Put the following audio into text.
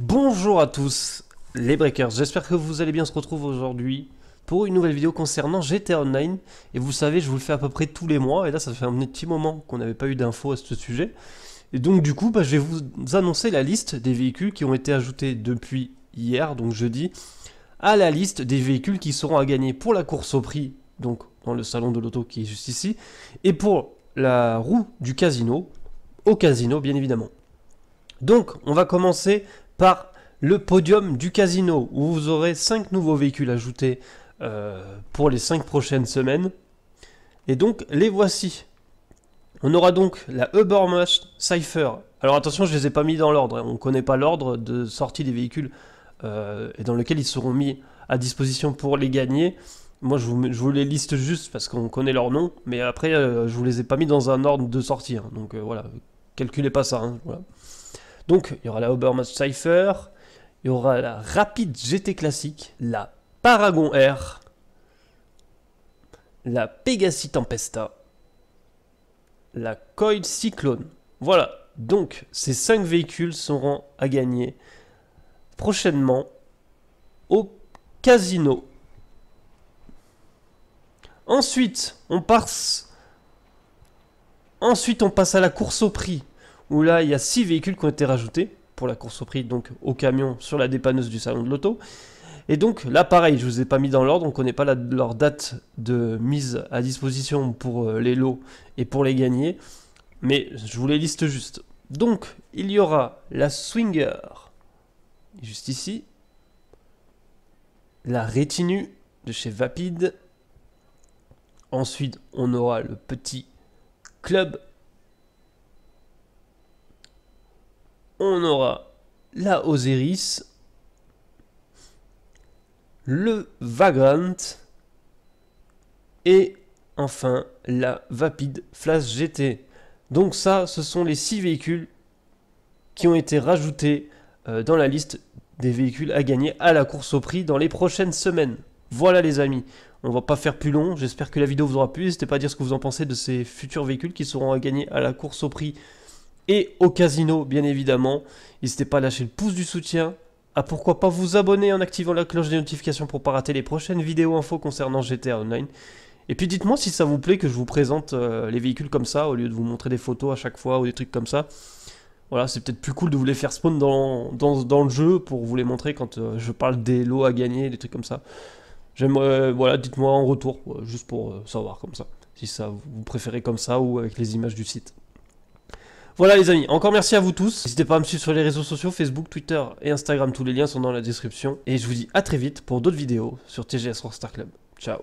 Bonjour à tous les Breakers, j'espère que vous allez bien, se retrouve aujourd'hui pour une nouvelle vidéo concernant GTA Online et vous savez je vous le fais à peu près tous les mois et là ça fait un petit moment qu'on n'avait pas eu d'infos à ce sujet et donc du coup bah, je vais vous annoncer la liste des véhicules qui ont été ajoutés depuis hier, donc jeudi à la liste des véhicules qui seront à gagner pour la course au prix donc dans le salon de l'auto qui est juste ici et pour la roue du casino au casino bien évidemment donc, on va commencer par le podium du casino, où vous aurez 5 nouveaux véhicules ajoutés euh, pour les 5 prochaines semaines. Et donc, les voici. On aura donc la Ubermust Cypher. Alors attention, je ne les ai pas mis dans l'ordre. On ne connaît pas l'ordre de sortie des véhicules euh, et dans lequel ils seront mis à disposition pour les gagner. Moi, je vous, les liste juste parce qu'on connaît leur nom, mais après, euh, je vous les ai pas mis dans un ordre de sortie. Hein. donc voilà, calculez pas ça. Hein, donc, il y aura la Obermatt Cypher, il y aura la Rapid GT classique, la Paragon R, la Pegasi Tempesta, la Coil Cyclone. Voilà, donc ces 5 véhicules seront à gagner prochainement au casino. Ensuite, on passe Ensuite, on passe à la course au prix où là, il y a 6 véhicules qui ont été rajoutés pour la course au prix, donc au camion sur la dépanneuse du salon de l'auto. Et donc l'appareil, pareil, je vous ai pas mis dans l'ordre, on connaît pas leur date de mise à disposition pour euh, les lots et pour les gagner, mais je vous les liste juste. Donc, il y aura la Swinger, juste ici, la Rétinue de chez Vapid, ensuite on aura le petit Club on aura la Osiris, le Vagrant et enfin la Vapid Flash GT. Donc ça, ce sont les 6 véhicules qui ont été rajoutés euh, dans la liste des véhicules à gagner à la course au prix dans les prochaines semaines. Voilà les amis, on va pas faire plus long, j'espère que la vidéo vous aura plu, n'hésitez pas à dire ce que vous en pensez de ces futurs véhicules qui seront à gagner à la course au prix et au casino, bien évidemment. N'hésitez pas à lâcher le pouce du soutien, à pourquoi pas vous abonner en activant la cloche des notifications pour ne pas rater les prochaines vidéos info concernant GTA Online. Et puis dites-moi si ça vous plaît que je vous présente euh, les véhicules comme ça, au lieu de vous montrer des photos à chaque fois ou des trucs comme ça. Voilà, c'est peut-être plus cool de vous les faire spawn dans, le jeu pour vous les montrer quand euh, je parle des lots à gagner, des trucs comme ça. J'aimerais, euh, voilà, dites-moi en retour, juste pour savoir comme ça, si ça vous préférez comme ça ou avec les images du site. Voilà les amis, encore merci à vous tous. N'hésitez pas à me suivre sur les réseaux sociaux, Facebook, Twitter et Instagram. Tous les liens sont dans la description. Et je vous dis à très vite pour d'autres vidéos sur TGS Rockstar Club. Ciao